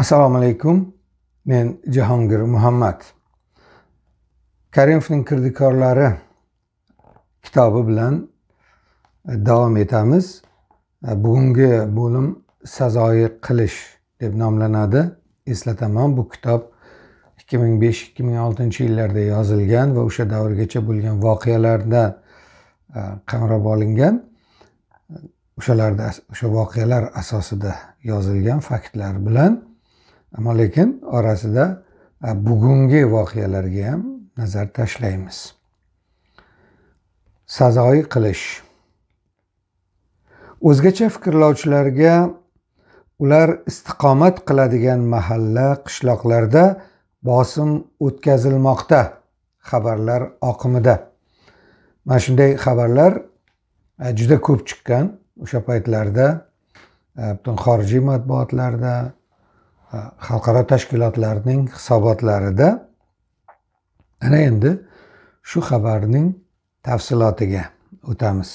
assalomu alaykum men jahongir muhammad karimovning kirdikorlari kitobi bilan e, davom etamiz e, bugungi bo'lim sazoyi qilish deb nomlanadi eslataman bu kitob ikki ming besh ikki ming oltinchi yillarda yozilgan va o'sha davrgacha bo'lgan voqealarda e, qamrab olingan o'shalarda o'sha voqealar asosida yozilgan faktlar bilan ammo lekin orasida bugungi voqealarga ham nazar tashlaymiz sazoyi qilish o'zgacha fikrlovchilarga ular istiqomat qiladigan mahalla qishloqlarda bosim o'tkazilmoqda xabarlar oqimida mana shunday xabarlar juda ko'p chiqqan o'sha paytlarda butun xorijiy matbuotlarda xalqaro tashkilotlarning hisobotlarida ana endi shu xabarning tafsilotiga o'tamiz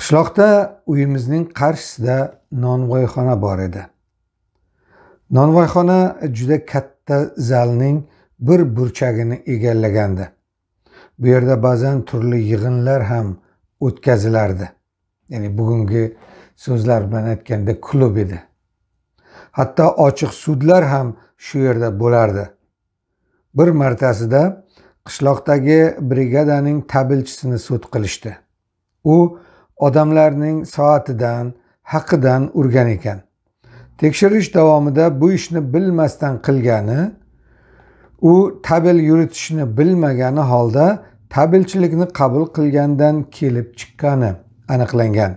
qishloqda uyimizning qarshisida nonvoyxona bor edi nonvoyxona juda katta zalning bir burchagini egallagandi bu yerda ba'zan turli yig'inlar ham o'tkazilardi ya'ni bugungi so'zlar bilan aytganda klub edi hatto ochiq sudlar ham shu yerda bo'lardi bir martasida qishloqdagi brigadaning tabilchisini sud qilishdi u odamlarning soatidan haqidan urgan ekan tekshirish davomida bu ishni bilmasdan qilgani u tabel yuritishni bilmagani holda tabilchilikni qabul qilgandan kelib chiqqani aniqlangan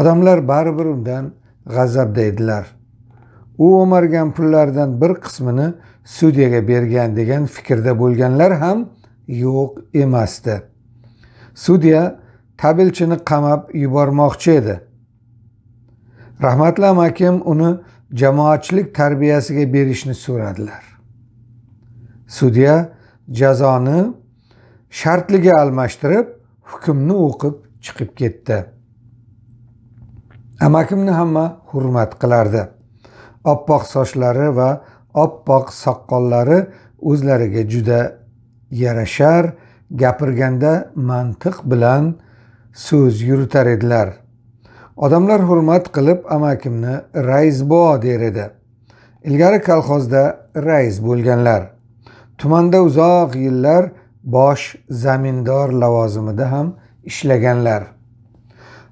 odamlar baribir undan g'azabda edilar u o'margan pullardan bir qismini sudyaga bergan degan fikrda bo'lganlar ham yo'q emasdi sudya tabilchini qamab yubormoqchi edi rahmatli amakim uni jamoatchilik tarbiyasiga berishni so'radilar sudya jazoni shartliga almashtirib hukmni o'qib chiqib ketdi amakimni hamma hurmat qilardi oppoq sochlari va oppoq soqqollari o'zlariga juda yarashar gapirganda mantiq bilan so'z yuritar edilar odamlar hurmat qilib amakimni raisbo der edi ilgari kolxozda rais bo'lganlar tumanda uzoq yillar bosh zamindor lavozimida ham ishlaganlar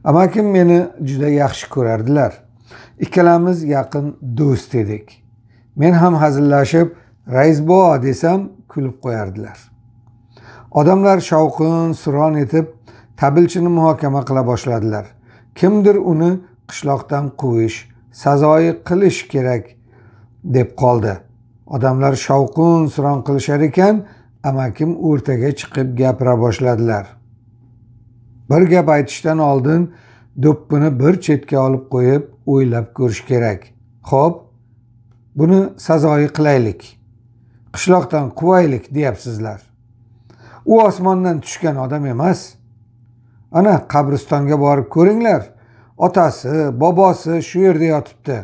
amakim meni juda yaxshi ko'rardilar ikkalamiz yaqin do'st edik men ham hazillashib raisbo desam kulib qo'yardilar odamlar shovqin suron etib tabilchini muhokama qila boshladilar kimdir uni qishloqdan quvish sazoyi qilish kerak deb qoldi odamlar shovqin suron qilishar ekan amakim o'rtaga chiqib gapira boshladilar bir gap aytishdan oldin do'ppini bir chetga olib qo'yib o'ylab ko'rish kerak ho'p buni sazoyi qilaylik qishloqdan quvaylik deyapsizlar u osmondan tushgan odam emas ana qabristonga borib ko'ringlar otasi bobosi shu yerda yotibdi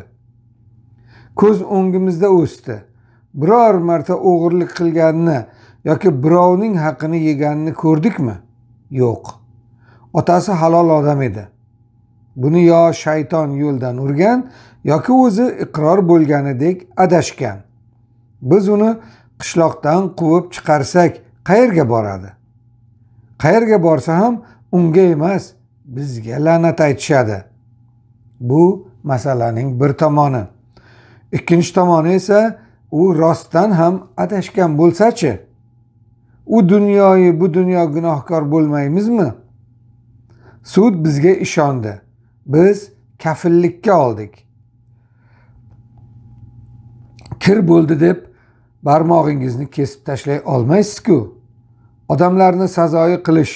ko'z o'ngimizda o'sdi biror marta o'g'irlik qilganini yoki birovning haqini yeganini ko'rdikmi yo'q otasi halol odam edi buni yo shayton yo'ldan urgan yoki o'zi iqror bo'lganidek adashgan biz uni qishloqdan quvib chiqarsak qayerga boradi qayerga borsa ham unga emas bizga la'nat aytishadi bu masalaning bir tomoni ikkinchi tomoni esa u rostdan ham adashgan bo'lsachi u dunyoyu bu dunyo gunohkor bo'lmaymizmi sud bizga ishondi biz kafillikka oldik kir bo'ldi deb barmog'ingizni kesib tashlay olmaysizku odamlarni sazoyi qilish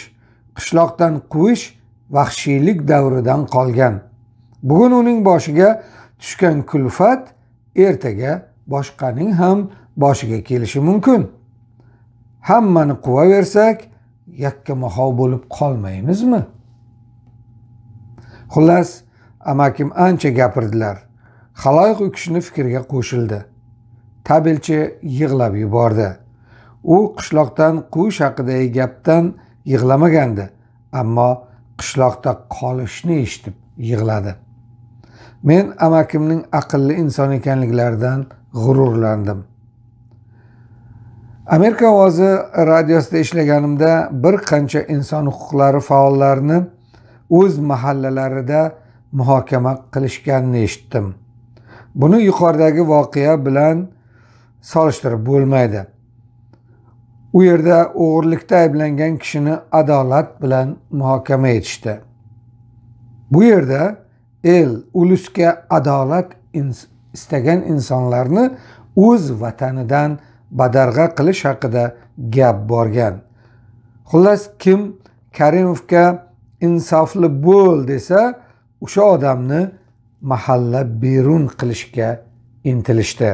qishloqdan quvish vahshiylik davridan qolgan bugun uning boshiga tushgan kulfat ertaga boshqaning ham boshiga kelishi mumkin hammani quvaversak yakka mahov bo'lib qolmaymizmi xullas amakim ancha gapirdilar haloyiq u kishini fikriga qo'shildi tabelchi yig'lab yubordi u qishloqdan quvish haqidagi gapdan yig'lamagandi ammo qishloqda qolishni eshitib yig'ladi men amakimning aqlli inson ekanliklaridan g'ururlandim amerika ovozi radiosida ishlaganimda bir qancha inson huquqlari faollarini o'z mahallalarida muhokama qilishganini eshitdim buni yuqoridagi voqea bilan solishtirib bo'lmaydi u yerda o'g'irlikda ayblangan kishini adolat bilan muhokama etishdi bu yerda el ulusga adolat ins istagan insonlarni o'z vatanidan badarg'a qilish haqida gap borgan xullas kim karimovga insofli bo'l desa o'sha odamni mahalla berun qilishga intilishdi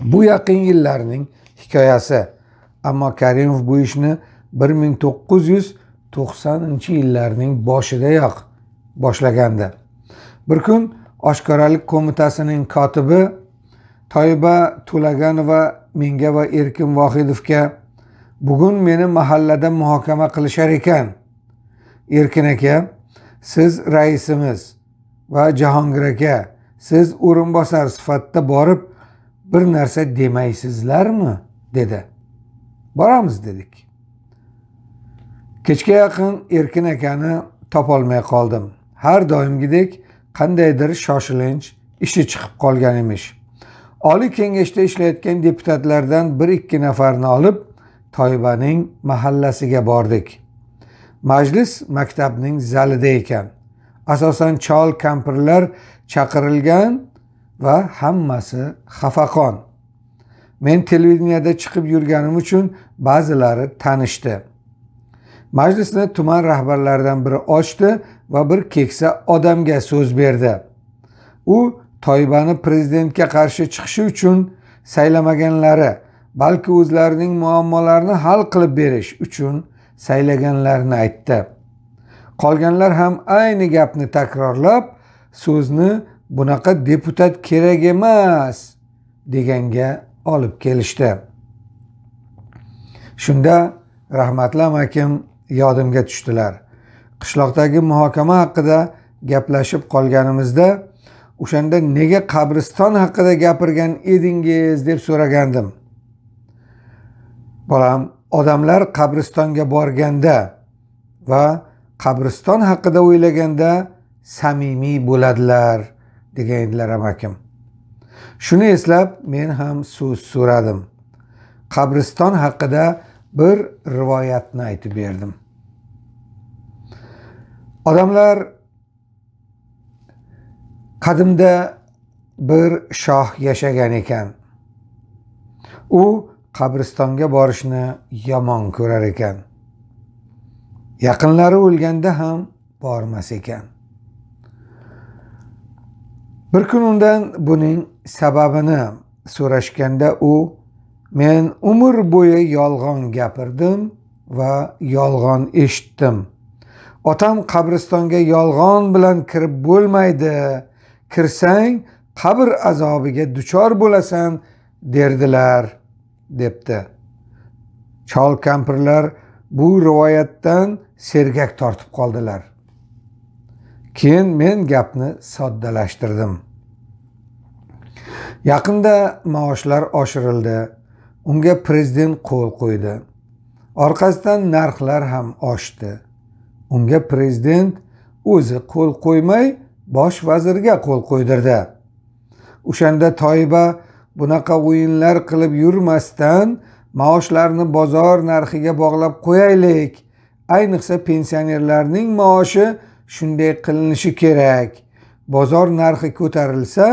bu yaqin yillarning hikoyasi ammo karimov bu ishni bir ming to'qqiz yuz to'qsoninchi yillarning boshidayoq boshlagandi bir kun oshkoralik qo'mitasining kotibi toyba to'laganova menga va erkin vohidovga bugun meni mahallada muhokama qilishar ekan erkin aka siz raisimiz va jahongir aka siz o'rinbosar sifatida borib bir narsa demaysizlarmi dedi boramiz dedik kechga yaqin erkin akani topolmay qoldim har doimgidek qandaydir shoshilinch ishi chiqib qolgan emish oliy kengashda ishlayotgan deputatlardan bir ikki nafarni olib toybaning mahallasiga bordik majlis maktabning zalida ekan asosan chol kampirlar chaqirilgan va hammasi xafaqon men televideniyada chiqib yurganim uchun ba'zilari tanishdi majlisni tuman rahbarlaridan biri ochdi va bir keksa odamga so'z berdi u toybani prezidentga qarshi chiqishi uchun saylamaganlari balki o'zlarining muammolarini hal qilib berish uchun saylaganlarini aytdi qolganlar ham ayni gapni takrorlab so'zni bunaqa deputat kerak emas deganga olib kelishdi shunda rahmatli amakim yodimga tushdilar qishloqdagi muhokama haqida gaplashib qolganimizda o'shanda nega qabriston haqida gapirgan edingiz deb so'ragandim bolam odamlar qabristonga borganda va qabriston haqida o'ylaganda samimiy bo'ladilar degan edilar amakim shuni eslab men ham so'z so'radim qabriston haqida bir rivoyatni aytib berdim odamlar qadimda bir shoh yashagan ekan u qabristonga borishni yomon ko'rar ekan yaqinlari o'lganda ham bormas ekan bir kun undan buning sababini so'rashganda u men umr bo'yi yolg'on gapirdim va yolg'on eshitdim otam qabristonga yolg'on bilan kirib bo'lmaydi kirsang qabr azobiga duchor bo'lasan derdilar debdi chol kampirlar bu rivoyatdan sergak tortib qoldilar keyin men gapni soddalashtirdim yaqinda maoshlar oshirildi unga prezident qo'l qo'ydi orqasidan narxlar ham oshdi unga prezident o'zi qo'l qo'ymay bosh vazirga qo'l qo'ydirdi o'shanda toiba bunaqa o'yinlar qilib yurmasdan maoshlarni bozor narxiga bog'lab qo'yaylik ayniqsa pensionerlarning maoshi shunday qilinishi kerak bozor narxi ko'tarilsa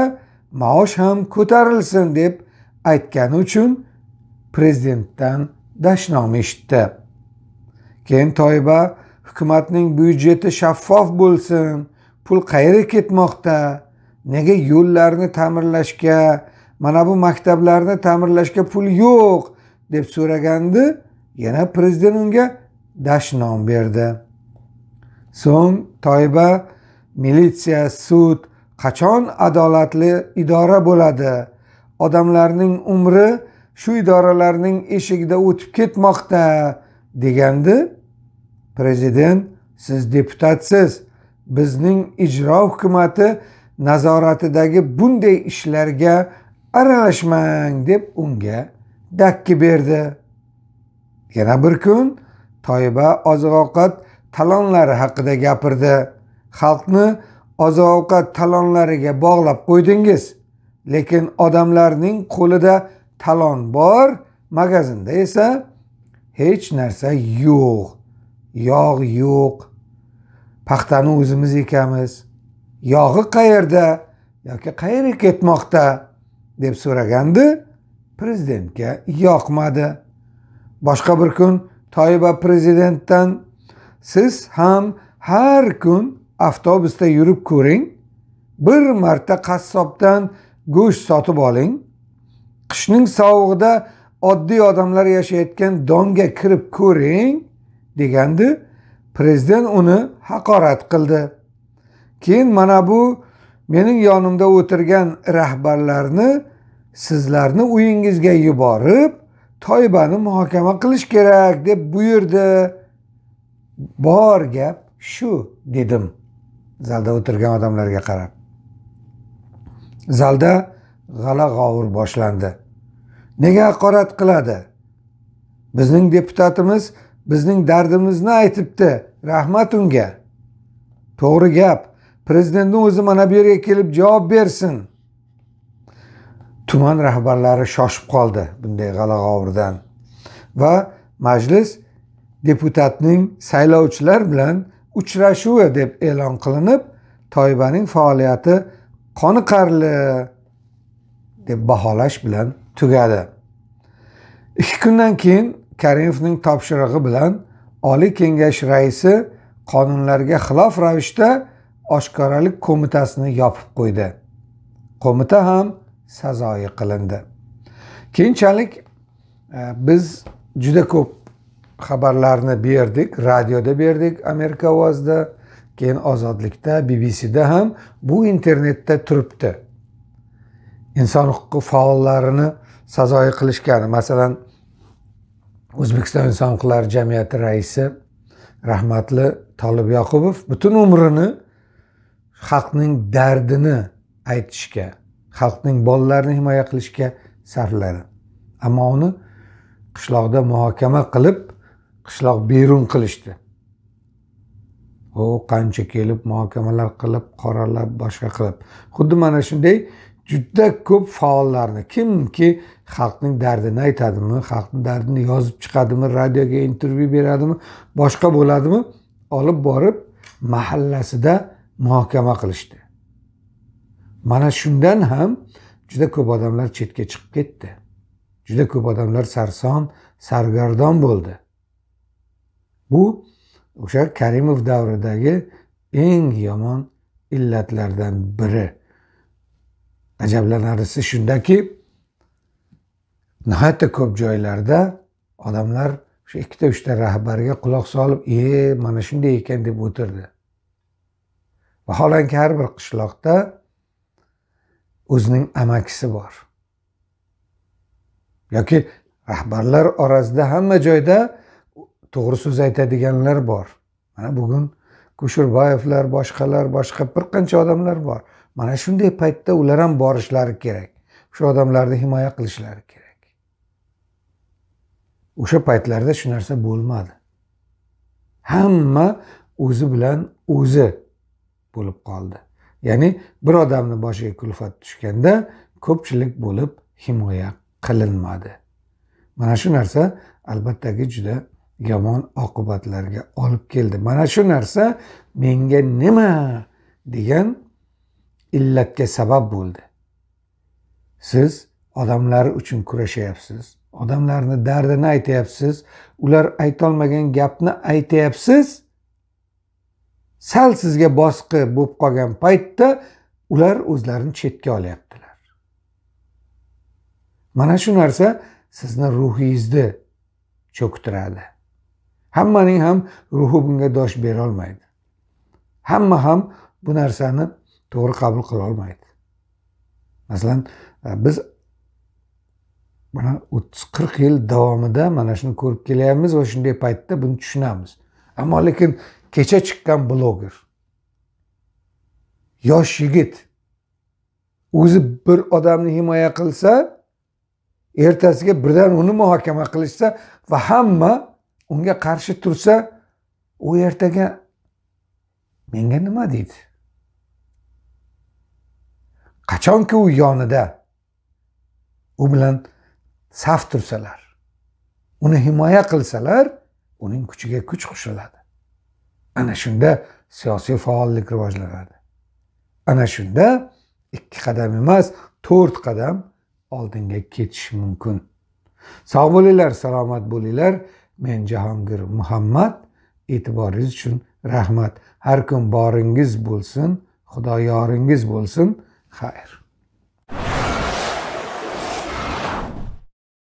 maosh ham ko'tarilsin deb aytgani uchun prezidentdan dashnom eshitdi keyin toyba hukumatning byudjeti shaffof bo'lsin pul qayerga ketmoqda nega yo'llarni ta'mirlashga mana bu maktablarni ta'mirlashga pul yo'q deb so'ragandi yana prezident unga dashnom berdi so'ng toyba militsiya sud qachon adolatli idora bo'ladi odamlarning umri shu idoralarning eshigida o'tib ketmoqda degandi prezident siz deputatsiz bizning ijro hukumati nazoratidagi bunday ishlarga aralashmang deb unga dakki berdi yana bir kun toyba oziq ovqat talonlari haqida gapirdi xalqni oziq ovqat talonlariga bog'lab qo'ydingiz lekin odamlarning qo'lida talon bor magazinda esa hech narsa yo'q yog' yo'q paxtani o'zimiz ekamiz yog'i qayerda yoki qayerga ketmoqda deb so'ragandi prezidentga yoqmadi boshqa bir kun toiba prezidentdan siz ham har kun avtobusda yurib ko'ring bir marta qassobdan go'sht sotib oling qishning sovug'ida oddiy odamlar yashayotgan donga kirib ko'ring degandi prezident uni haqorat qildi keyin mana bu mening yonimda o'tirgan rahbarlarni sizlarni uyingizga yuborib toybani muhokama qilish kerak deb buyurdi bor gap shu dedim zalda o'tirgan odamlarga qarab zalda g'ala g'ovur boshlandi nega haqorat qiladi bizning deputatimiz bizning dardimizni aytibdi rahmat unga to'g'ri gap prezidentni o'zi mana bu yerga kelib javob bersin tuman rahbarlari shoshib qoldi bunday g'alag'ovurdan va majlis deputatning saylovchilar bilan uchrashuvi deb e'lon qilinib toibaning faoliyati qoniqarli deb baholash bilan tugadi ikki kundan keyin karimovning topshirig'i bilan oliy kengash raisi qonunlarga xilof ravishda oshkoralik qo'mitasini yopib qo'ydi qo'mita ham sazoyi qilindi keyinchalik e, biz juda ko'p xabarlarni berdik radioda berdik amerika ovozida keyin ozodlikda bbcda ham bu internetda turibdi inson huquqi faollarini sazoyi qilishgani masalan o'zbekiston inson huquqlari jamiyati raisi rahmatli tolib yoqubov butun umrini xalqning dardini aytishga xalqning bolalarini himoya qilishga sarfladi ammo uni qishloqda muhokama qilib qishloq berun qilishdi u qancha kelib muhokamalar qilib qoralab boshqa qilib xuddi mana shunday juda ko'p faollarni kimki xalqning dardini aytadimi xalqni dardini yozib chiqadimi radioga intervyu beradimi boshqa bo'ladimi olib borib mahallasida muhokama qilishdi mana shundan ham juda ko'p odamlar chetga chiqib ketdi juda ko'p odamlar sarson sargardon bo'ldi bu o'sha karimov davridagi eng yomon illatlardan biri ajablanarlisi shundaki nihoyatda ko'p joylarda odamlar shu ikkita uchta rahbarga quloq solib e mana shunday ekan deb o'tirdi vaholanki har bir qishloqda o'zining amakisi bor yoki rahbarlar orasida hamma joyda to'g'ri so'z aytadiganlar bor mana bugun kusherbayevlar boshqalar boshqa bir qancha odamlar bor mana shunday paytda ular ham borishlari kerak shu odamlarni himoya qilishlari kerak o'sha paytlarda shu narsa bo'lmadi hamma o'zi bilan o'zi bo'lib qoldi ya'ni bir odamni boshiga kulfat tushganda ko'pchilik bo'lib himoya qilinmadi mana shu narsa albattaki juda yomon oqibatlarga olib keldi mana shu narsa menga nima degan illatga sabab bo'ldi siz odamlar uchun kurashyapsiz odamlarni dardini aytyapsiz ular aytolmagan gapni aytyapsiz sal sizga bosqi bo'lib qolgan paytda ular o'zlarini chetga olyaptilar mana shu narsa sizni ruhingizni cho'ktiradi hammaning ham ruhi bunga dosh berolmaydi hamma ham bu narsani to'g'ri qabul qila olmaydi masalan e, biz mana o'ttiz qirq yil davomida mana shuni ko'rib kelyapmiz va shunday paytda buni tushunamiz ammo lekin kecha chiqqan bloger yosh yigit o'zi bir odamni himoya qilsa ertasiga birdan uni muhokama qilishsa va hamma unga qarshi tursa u ertaga menga nima deydi qachonki u yonida u bilan saf tursalar uni himoya qilsalar uning kuchiga kuch qo'shiladi ana shunda siyosiy faollik rivojlanadi ana shunda ikki qadam emas to'rt qadam oldinga ketish mumkin sog' bo'linglar salomat bo'linglar men jahongir muhammad e'tiboringiz uchun rahmat har kun boringiz bo'lsin xudo yoringiz bo'lsin xayr